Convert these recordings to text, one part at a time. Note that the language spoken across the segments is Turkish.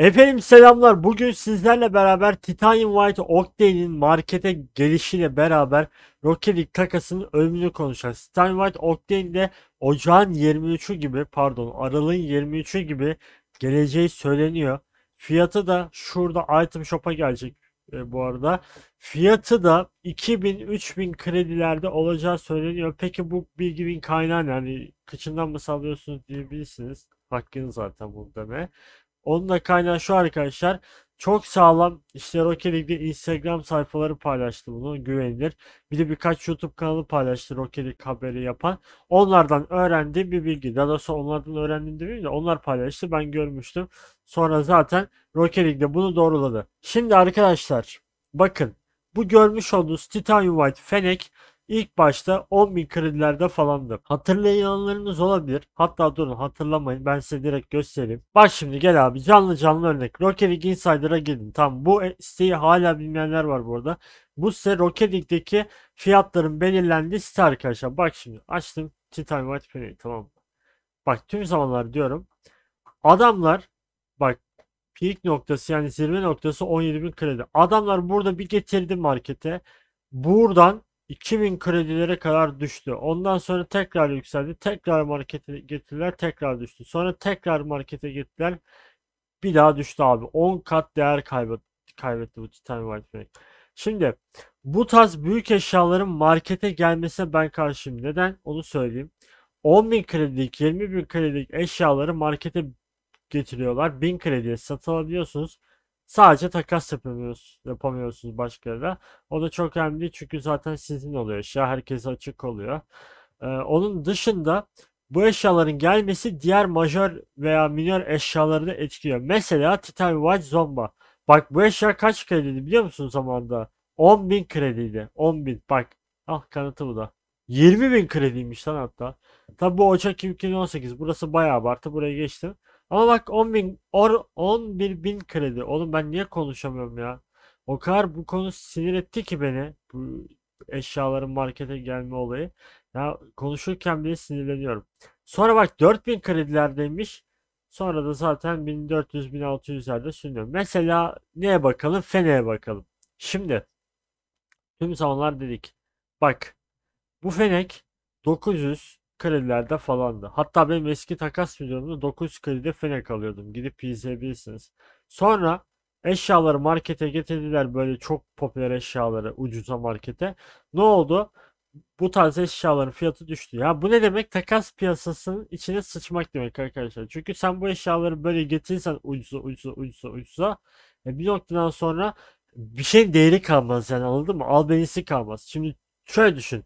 Efendim selamlar. Bugün sizlerle beraber Titanium White Octane'in markete gelişiyle beraber Rocket League kakasının ölümünü konuşacağız. Titanium White Octane de Ocağın 23'ü gibi pardon Aralık'ın 23'ü gibi geleceği söyleniyor. Fiyatı da şurada item shop'a gelecek e, bu arada. Fiyatı da 2000-3000 kredilerde olacağı söyleniyor. Peki bu bilginin kaynağı yani Kaçından mı sallıyorsunuz diyebilirsiniz. Hakkınız zaten bu deme. Onun da kaynağı şu arkadaşlar. Çok sağlam işte Rocket League'de Instagram sayfaları paylaştı bunu güvenilir. Bir de birkaç YouTube kanalı paylaştı Rocket League haberi yapan. Onlardan öğrendiğim bir bilgi. Daha doğrusu onlardan öğrendiğim demeyeyim de onlar paylaştı ben görmüştüm. Sonra zaten Rocket League'de bunu doğruladı. Şimdi arkadaşlar bakın bu görmüş olduğunuz Titanium White Fenek İlk başta 10.000 kredilerde falandı. Hatırlayanlarınız olabilir. Hatta durun hatırlamayın ben size direkt göstereyim. Bak şimdi gel abi canlı canlı örnek. Rocket League Insider'a girdim Tamam bu e, siteyi hala bilmeyenler var burada. Bu site Rocket League'deki fiyatların belirlendiği site arkadaşlar. Bak şimdi açtım. Titan White Penny tamam. Bak tüm zamanlar diyorum. Adamlar bak peak noktası yani zirve noktası 17.000 kredi. Adamlar burada bir getirdi markete. Buradan 2000 kredilere kadar düştü. Ondan sonra tekrar yükseldi. Tekrar markete getirdiler. Tekrar düştü. Sonra tekrar markete getirdiler. Bir daha düştü abi. 10 kat değer kaybetti, kaybetti bu Titan White Fang. Şimdi bu tarz büyük eşyaların markete gelmesine ben karşıyım. Neden? Onu söyleyeyim. 10 bin kredilik, 20 bin kredilik eşyaları markete getiriyorlar. 1000 krediye satılabiliyorsunuz. Sadece takas yapamıyoruz, yapamıyorsunuz başkalarıyla. O da çok önemli çünkü zaten sizin oluyor. Eşya herkese açık oluyor. Ee, onun dışında bu eşyaların gelmesi diğer majör veya minör eşyaları da etkiliyor. Mesela Titan Watch Zomba. Bak bu eşya kaç krediydi biliyor musun zamanda? 10.000 krediydi. 10.000 bak. ah kanıtı bu da. 20.000 krediymiş lan hatta. Tabi bu Ocak 2018. Burası bayağı abartı. Buraya geçtim. Ama bak 10 bin, or, 11 bin kredi. Oğlum ben niye konuşamıyorum ya? O kadar bu konu sinir etti ki beni. Bu eşyaların markete gelme olayı. Ya konuşurken bile sinirleniyorum. Sonra bak 4000 kredilerdeymiş. Sonra da zaten 1400-1600'lerde sürüyor. Mesela neye bakalım? Fene'ye bakalım. Şimdi tüm zamanlar dedik. Bak bu fenek 900 kredilerde falandı. Hatta benim eski takas videomda 900 kredi fenek alıyordum. Gidip izleyebilirsiniz. Sonra eşyaları markete getirdiler böyle çok popüler eşyaları ucuza markete. Ne oldu? Bu tarz eşyaların fiyatı düştü. Ya bu ne demek? Takas piyasasının içine sıçmak demek arkadaşlar. Çünkü sen bu eşyaları böyle getirirsen ucuza ucuza ucuza ucuza e bir noktadan sonra bir şeyin değeri kalmaz yani anladın mı? Albenisi kalmaz. Şimdi şöyle düşün.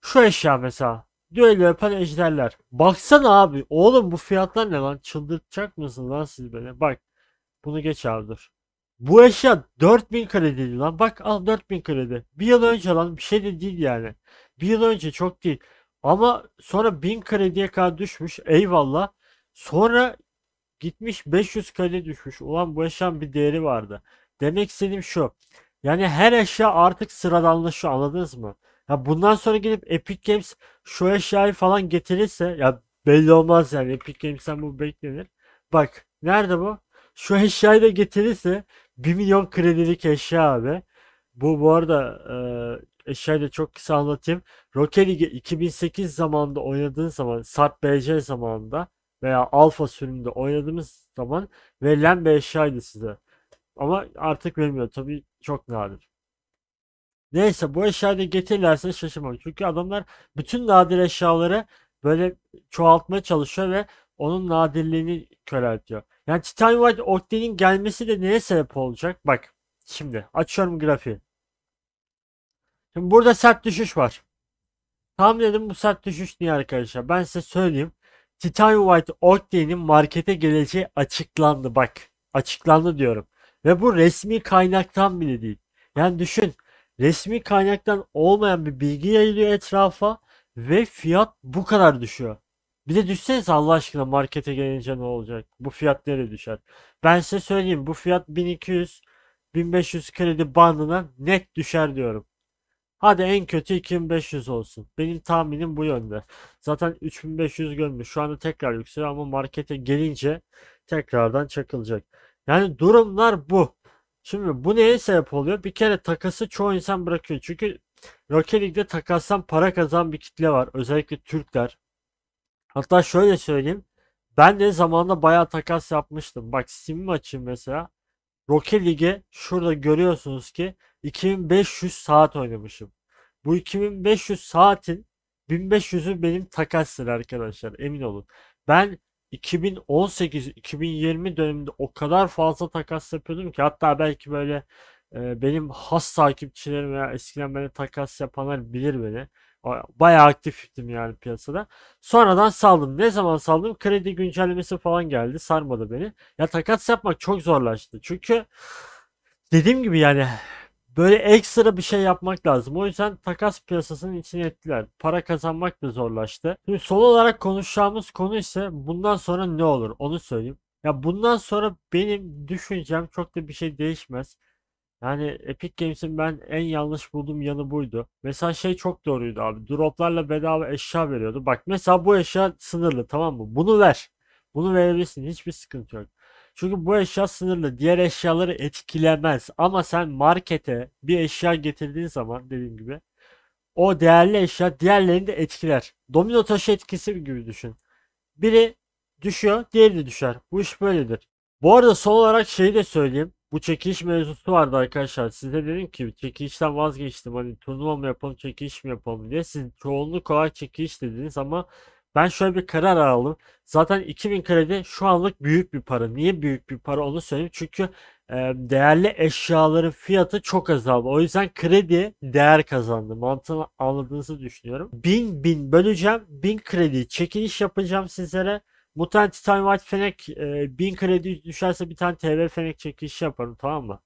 Şu eşya mesela düello yapar ejderler. Baksana abi. Oğlum bu fiyatlar ne lan? Çıldırtacak mısın lan siz beni? Bak. Bunu geç abi dur. Bu eşya 4000 krediydi lan. Bak al 4000 kredi. Bir yıl önce lan bir şey de değil yani. Bir yıl önce çok değil. Ama sonra 1000 krediye kadar düşmüş. Eyvallah. Sonra gitmiş 500 kredi düşmüş. Ulan bu eşyanın bir değeri vardı. Demek istediğim şu. Yani her eşya artık sıradanlaşıyor anladınız mı? Ya bundan sonra gidip Epic Games şu eşyayı falan getirirse ya belli olmaz yani Epic Games'ten bu beklenir. Bak nerede bu? Şu eşyayı da getirirse 1 milyon kredilik eşya abi. Bu bu arada e, eşyayı da çok kısa anlatayım. Rocket League 2008 zamanında oynadığın zaman Sart BC zamanında veya Alfa sürümünde oynadığımız zaman verilen bir eşyaydı size. Ama artık vermiyor. Tabii çok nadir. Neyse bu eşyayı da getirirlerse şaşırmam. Çünkü adamlar bütün nadir eşyaları böyle çoğaltmaya çalışıyor ve onun nadirliğini köreltiyor. Yani Titan White Octane'in gelmesi de neye sebep olacak? Bak şimdi açıyorum grafiği. Şimdi burada sert düşüş var. Tam dedim bu sert düşüş niye arkadaşlar? Ben size söyleyeyim. Titan White Octane'in markete geleceği açıklandı bak. Açıklandı diyorum. Ve bu resmi kaynaktan bile değil. Yani düşün resmi kaynaktan olmayan bir bilgi yayılıyor etrafa ve fiyat bu kadar düşüyor. Bir de düşseniz Allah aşkına markete gelince ne olacak? Bu fiyat nereye düşer? Ben size söyleyeyim bu fiyat 1200 1500 kredi bandına net düşer diyorum. Hadi en kötü 2500 olsun. Benim tahminim bu yönde. Zaten 3500 görmüş. Şu anda tekrar yükseliyor ama markete gelince tekrardan çakılacak. Yani durumlar bu. Şimdi bu neye sebep oluyor? Bir kere takası çoğu insan bırakıyor. Çünkü Rocket League'de takastan para kazan bir kitle var. Özellikle Türkler. Hatta şöyle söyleyeyim. Ben de zamanında bayağı takas yapmıştım. Bak Steam'i açayım mesela. Rocket League'e şurada görüyorsunuz ki 2500 saat oynamışım. Bu 2500 saatin 1500'ü benim takastır arkadaşlar emin olun. Ben 2018-2020 döneminde o kadar fazla takas yapıyordum ki hatta belki böyle e, benim has takipçilerim veya eskiden beni takas yapanlar bilir beni. Bayağı aktiftim yani piyasada. Sonradan saldım. Ne zaman saldım? Kredi güncellemesi falan geldi. Sarmadı beni. Ya takas yapmak çok zorlaştı. Çünkü dediğim gibi yani böyle ekstra bir şey yapmak lazım. O yüzden takas piyasasının içine ettiler. Para kazanmak da zorlaştı. Şimdi son olarak konuşacağımız konu ise bundan sonra ne olur onu söyleyeyim. Ya bundan sonra benim düşüncem çok da bir şey değişmez. Yani Epic Games'in ben en yanlış bulduğum yanı buydu. Mesela şey çok doğruydu abi. Droplarla bedava eşya veriyordu. Bak mesela bu eşya sınırlı tamam mı? Bunu ver. Bunu verebilirsin. Hiçbir sıkıntı yok. Çünkü bu eşya sınırlı. Diğer eşyaları etkilemez. Ama sen markete bir eşya getirdiğin zaman dediğim gibi o değerli eşya diğerlerini de etkiler. Domino taşı etkisi gibi düşün. Biri düşüyor, diğeri düşer. Bu iş böyledir. Bu arada son olarak şeyi de söyleyeyim. Bu çekiliş mevzusu vardı arkadaşlar. Size dedim ki çekilişten vazgeçtim. Hani turnuva mı yapalım, çekiliş mi yapalım diye. Siz çoğunluk olarak çekiliş dediniz ama ben şöyle bir karar aldım. Zaten 2000 kredi şu anlık büyük bir para. Niye büyük bir para onu söyleyeyim. Çünkü değerli eşyaların fiyatı çok azaldı. O yüzden kredi değer kazandı. Mantığını anladığınızı düşünüyorum. 1000 1000 böleceğim. 1000 kredi çekiliş yapacağım sizlere. Mutant Titan White Fenek e, 1000 kredi düşerse bir tane TV Fenek çekilişi yaparım tamam mı?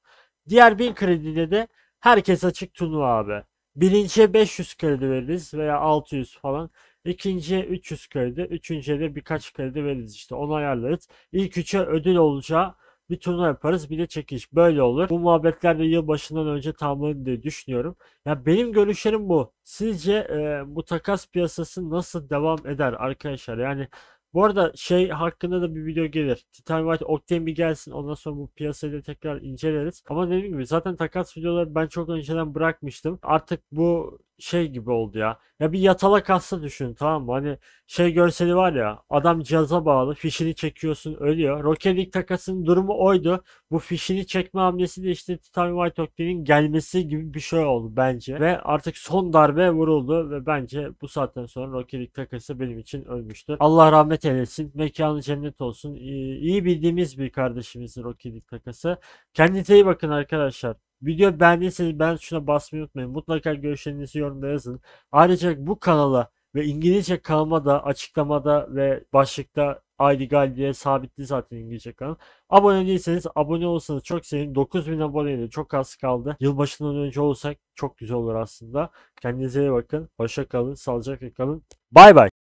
Diğer 1000 kredide de herkes açık turnuva abi. Birinciye 500 kredi veririz veya 600 falan. İkinciye 300 kredi, üçüncüye de birkaç kredi veririz işte onu ayarlarız. İlk üçe ödül olacağı bir turnuva yaparız bir de çekiş böyle olur. Bu muhabbetler de yılbaşından önce tamamlanır diye düşünüyorum. Ya benim görüşlerim bu. Sizce e, bu takas piyasası nasıl devam eder arkadaşlar? Yani bu arada şey hakkında da bir video gelir. Titan White Octane bir gelsin ondan sonra bu piyasayı da tekrar inceleriz. Ama dediğim gibi zaten takas videoları ben çok önceden bırakmıştım. Artık bu şey gibi oldu ya. Ya bir yatalak hasta düşün tamam mı? Hani şey görseli var ya adam cihaza bağlı fişini çekiyorsun ölüyor. Rocket League takasının durumu oydu. Bu fişini çekme hamlesi de işte Titan White Octane'in gelmesi gibi bir şey oldu bence. Ve artık son darbe vuruldu ve bence bu saatten sonra Rocket League takası benim için ölmüştür. Allah rahmet eylesin. Mekanı cennet olsun. İyi, iyi bildiğimiz bir kardeşimizdi Rocket League takası. Kendinize iyi bakın arkadaşlar. Video beğendiyseniz ben şuna basmayı unutmayın. Mutlaka görüşlerinizi yorumda yazın. Ayrıca bu kanala ve İngilizce kanalıma da açıklamada ve başlıkta ID Gal diye sabitli zaten İngilizce kanal. Abone değilseniz abone olsanız çok sevinirim. 9000 aboneydi çok az kaldı. Yılbaşından önce olsak çok güzel olur aslında. Kendinize iyi bakın. Hoşça kalın. Sağlıcakla kalın. Bay bay.